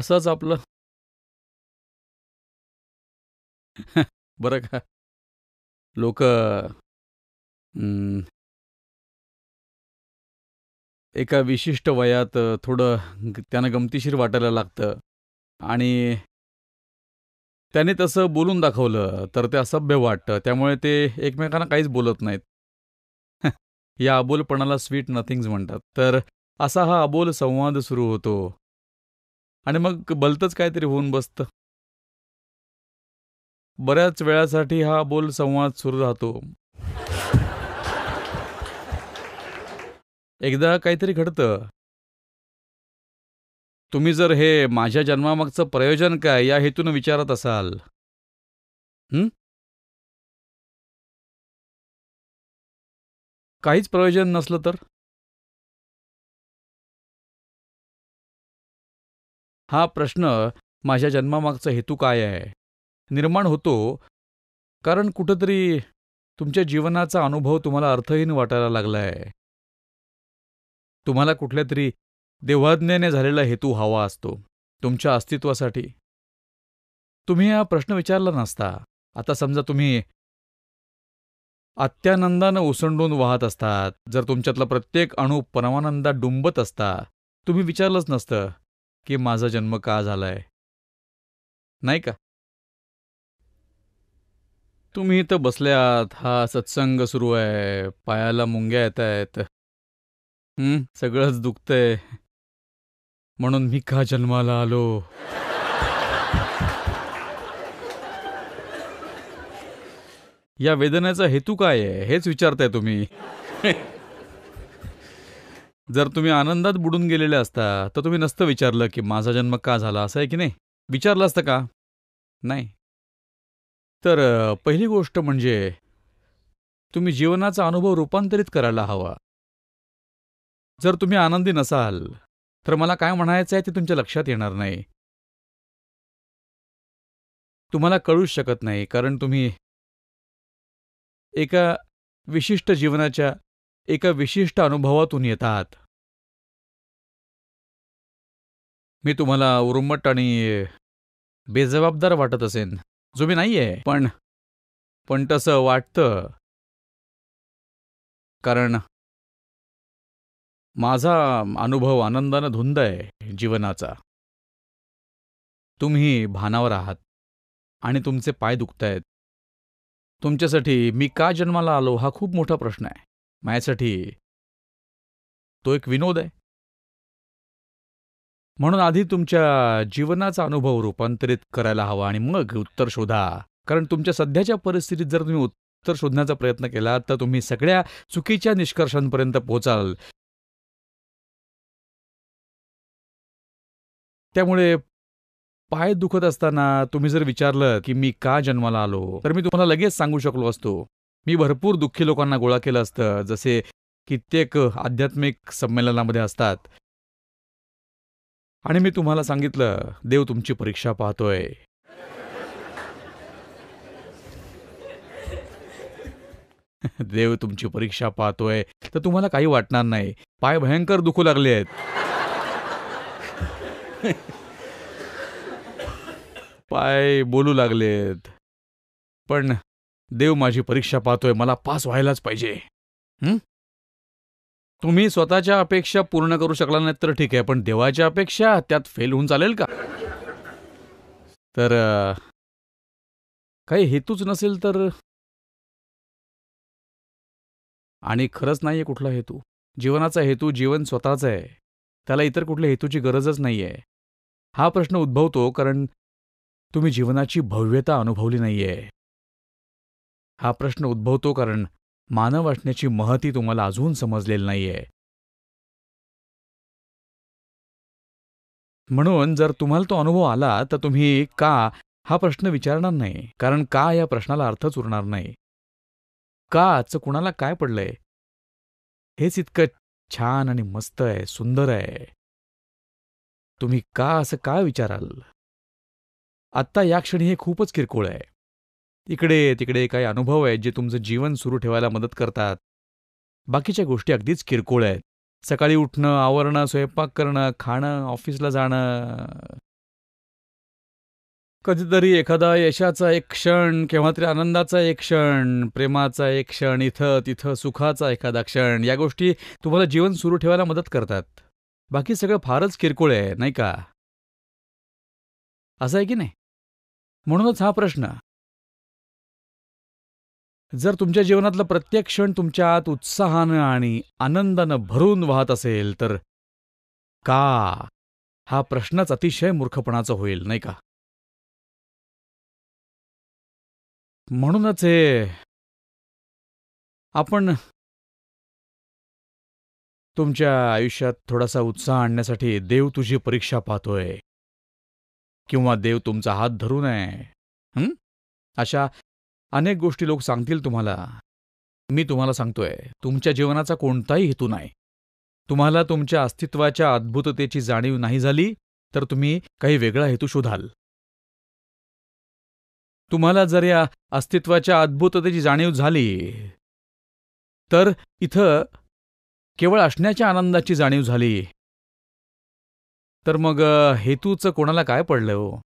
असंच आपलं बरं का लोक एका विशिष्ट वयात थोडं त्यांना गमतीशीर वाटायला लागतं आणि त्याने तसं बोलून दाखवलं तर ते असभ्य वाटतं त्यामुळे ते एकमेकांना काहीच बोलत नाहीत या अबोलपणाला स्वीट नथिंग्ज म्हणतात तर असा हा अबोल संवाद सुरू होतो आणि मग बलतच काहीतरी होऊन बसतं बऱ्याच वेळासाठी हा बोल संवाद सुरू राहतो एकदा काहीतरी घडतं तुम्ही जर हे माझ्या जन्मामागचं प्रयोजन काय या हेतून विचारत असाल काहीच प्रयोजन नसलं तर हा प्रश्न माझ्या जन्मामागचा हेतू काय आहे निर्माण होतो कारण कुठंतरी तुमच्या जीवनाचा अनुभव तुम्हाला अर्थहीन वाटायला लागला आहे तुम्हाला कुठल्या तरी देवाज्ञेने झालेला हेतू हवा असतो तुमच्या अस्तित्वासाठी तुम्ही हा प्रश्न विचारला नसता आता समजा तुम्ही अत्यानंदानं उसंडून वाहत असतात जर तुमच्यातला प्रत्येक अणू परमानंदात डुंबत असता तुम्ही विचारलंच नसतं की माझा जन्म का झालाय नाही का तुम्ही इथं बसल्यात हा सत्संग सुरू आहे पायाला मुंग्या येत आहेत सगळंच दुखतंय म्हणून मी का जन्माला आलो या वेदनेचा हेतू काय आहे हेच विचारताय तुम्ही जर तुम्ही आनंदात बुडून गेलेले असता तर तुम्ही नसतं विचारलं की माझा जन्म का झाला असं आहे की नाही विचारलं असतं का नाही तर पहिली गोष्ट म्हणजे तुम्ही जीवनाचा अनुभव रूपांतरित करायला हवा जर तुम्ही आनंदी नसाल तर मला काय म्हणायचं आहे ते तुमच्या लक्षात येणार नाही तुम्हाला कळूच शकत नाही कारण तुम्ही एका विशिष्ट जीवनाच्या एका विशिष्ट अनुभवातून येतात मी तुम्हाला उरुमट आणि बेजबाबदार वाटत असेन जो मी नाही आहे पण पण तसं वाटतं कारण माझा अनुभव आनंदानं धुंद आहे जीवनाचा तुम्ही भानावर आहात आणि तुमचे पाय दुखतायत तुमच्यासाठी मी का जन्माला आलो हा खूप मोठा प्रश्न आहे माझ्यासाठी तो एक विनोद आहे म्हणून आधी तुमच्या जीवनाचा अनुभव रूपांतरित करायला हवा आणि मग उत्तर शोधा कारण तुमच्या सध्याच्या परिस्थितीत जर तुम्ही उत्तर शोधण्याचा प्रयत्न केला तर तुम्ही सगळ्या चुकीच्या निष्कर्षांपर्यंत पोहोचाल त्यामुळे पाय दुखत असताना तुम्ही जर विचारलं की मी का जन्माला आलो तर मी तुम्हाला लगेच सांगू शकलो असतो मी भरपूर दुःखी लोकांना गोळा केलं असतं जसे कित्येक आध्यात्मिक संमेलनामध्ये असतात आणि मी तुम्हाला सांगितलं देव तुमची परीक्षा पाहतोय देव तुमची परीक्षा पाहतोय तर तुम्हाला काही वाटणार नाही पाय भयंकर दुखू लागले आहेत पाय बोलू लागलेत पण देव माझी परीक्षा पाहतोय मला पास व्हायलाच पाहिजे तुम्ही स्वतःच्या अपेक्षा पूर्ण करू शकला नाहीत तर ठीक आहे पण देवाच्या अपेक्षा त्यात फेल होऊन चालेल का तर काही हेतूच नसेल तर आणि खरंच नाही आहे कुठला हेतू जीवनाचा हेतू जीवन स्वतःचा आहे त्याला इतर कुठल्या हेतूची गरजच नाही आहे हा प्रश्न उद्भवतो कारण तुम्ही जीवनाची भव्यता अनुभवली नाहीये हा प्रश्न उद्भवतो कारण मानव असण्याची महती तुम्हाला अजून समजलेली नाहीये म्हणून जर तुम्हाला तो अनुभव आला तर तुम्ही का हा प्रश्न विचारणार नाही कारण का या प्रश्नाला अर्थच उरणार नाही काच कुणाला काय पडलंय हेच इतकं छान आणि मस्त आहे सुंदर आहे तुम्ही का असं का विचाराल आत्ता या क्षणी हे खूपच किरकोळ आहे इकडे तिकडे काही अनुभव आहेत जे तुमचं जीवन सुरू ठेवायला मदत करतात बाकीच्या गोष्टी अगदीच किरकोळ आहेत सकाळी उठणं आवरणं स्वयंपाक करणं खाणं ऑफिसला जाणं कधीतरी एखादा यशाचा एक क्षण केव्हा तरी आनंदाचा एक क्षण प्रेमाचा एक क्षण इथं तिथं सुखाचा एखादा क्षण या गोष्टी तुम्हाला जीवन सुरू ठेवायला मदत करतात बाकी सगळं फारच किरकोळ आहे नाही का असं आहे की नाही म्हणूनच हा प्रश्न जर तुमच्या जीवनातलं प्रत्येक क्षण तुमच्यात उत्साहानं आणि आनंदानं भरून वाहत असेल तर का हा प्रश्नच अतिशय मूर्खपणाचा होईल नाही का म्हणूनच हे आपण तुमच्या आयुष्यात थोडासा उत्साह आणण्यासाठी देव तुझी परीक्षा पाहतोय किंवा देव तुमचा हात धरून आहे अशा अनेक गोष्टी लोक सांगतील तुम्हाला मी तुम्हाला सांगतोय तुमच्या जीवनाचा कोणताही हेतू नाही तुम्हाला तुमच्या अस्तित्वाच्या अद्भुततेची जाणीव नाही झाली तर तुम्ही काही वेगळा हेतू शोधाल तुम्हाला जर या अस्तित्वाच्या अद्भुततेची जाणीव झाली तर इथं केवळ असण्याच्या आनंदाची जाणीव झाली तर मग हेतूचं कोणाला काय पडलं हो